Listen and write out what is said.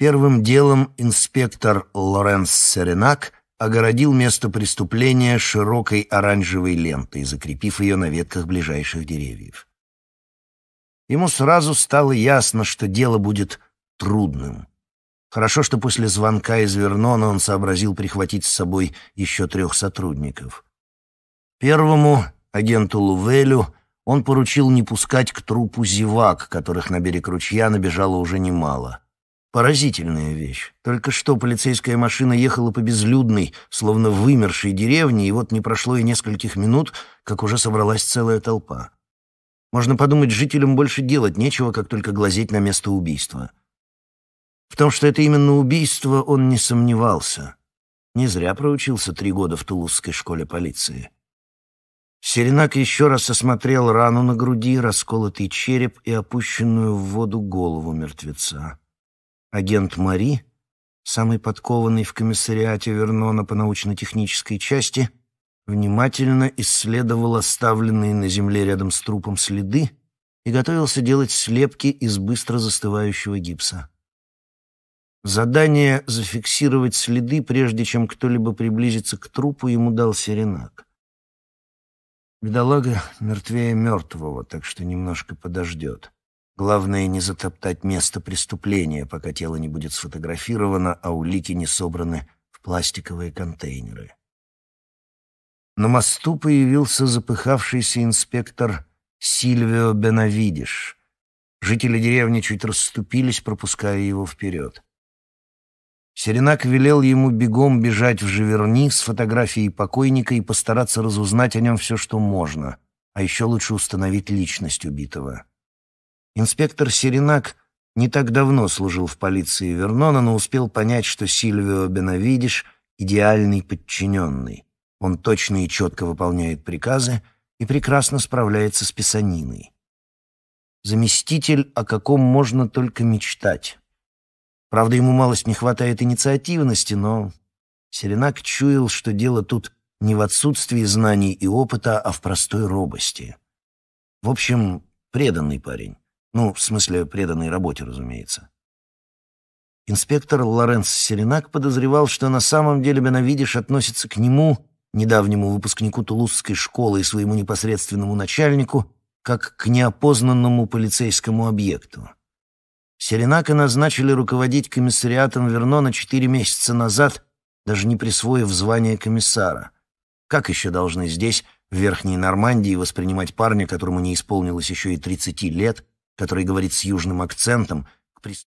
Первым делом инспектор Лоренс Серенак огородил место преступления широкой оранжевой лентой, закрепив ее на ветках ближайших деревьев. Ему сразу стало ясно, что дело будет трудным. Хорошо, что после звонка из Вернона он сообразил прихватить с собой еще трех сотрудников. Первому, агенту Лувелю, он поручил не пускать к трупу зевак, которых на берег ручья набежало уже немало — Поразительная вещь. Только что полицейская машина ехала по безлюдной, словно вымершей деревне, и вот не прошло и нескольких минут, как уже собралась целая толпа. Можно подумать, жителям больше делать нечего, как только глазеть на место убийства. В том, что это именно убийство, он не сомневался. Не зря проучился три года в Тулузской школе полиции. Серенак еще раз осмотрел рану на груди, расколотый череп и опущенную в воду голову мертвеца агент Мари, самый подкованный в комиссариате Вернона по научно-технической части, внимательно исследовал оставленные на земле рядом с трупом следы и готовился делать слепки из быстро застывающего гипса. Задание зафиксировать следы, прежде чем кто-либо приблизится к трупу, ему дал Серенак. Бедолага мертвее мертвого, так что немножко подождет. Главное не затоптать место преступления, пока тело не будет сфотографировано, а улики не собраны в пластиковые контейнеры. На мосту появился запыхавшийся инспектор Сильвио Бенавидиш. Жители деревни чуть расступились, пропуская его вперед. Серенак велел ему бегом бежать в Живерни с фотографией покойника и постараться разузнать о нем все, что можно, а еще лучше установить личность убитого. Инспектор Серенак не так давно служил в полиции Вернона, но успел понять, что Сильвио Бенавидиш — идеальный подчиненный. Он точно и четко выполняет приказы и прекрасно справляется с писаниной. Заместитель, о каком можно только мечтать. Правда, ему малость не хватает инициативности, но Серенак чуял, что дело тут не в отсутствии знаний и опыта, а в простой робости. В общем, преданный парень. Ну, в смысле, преданной работе, разумеется. Инспектор Лоренц Серенак подозревал, что на самом деле Беновидиш относится к нему, недавнему выпускнику Тулузской школы и своему непосредственному начальнику, как к неопознанному полицейскому объекту. Серенака назначили руководить комиссариатом Вернона четыре месяца назад, даже не присвоив звание комиссара. Как еще должны здесь, в Верхней Нормандии, воспринимать парня, которому не исполнилось еще и 30 лет, который говорит с южным акцентом, к преступлению.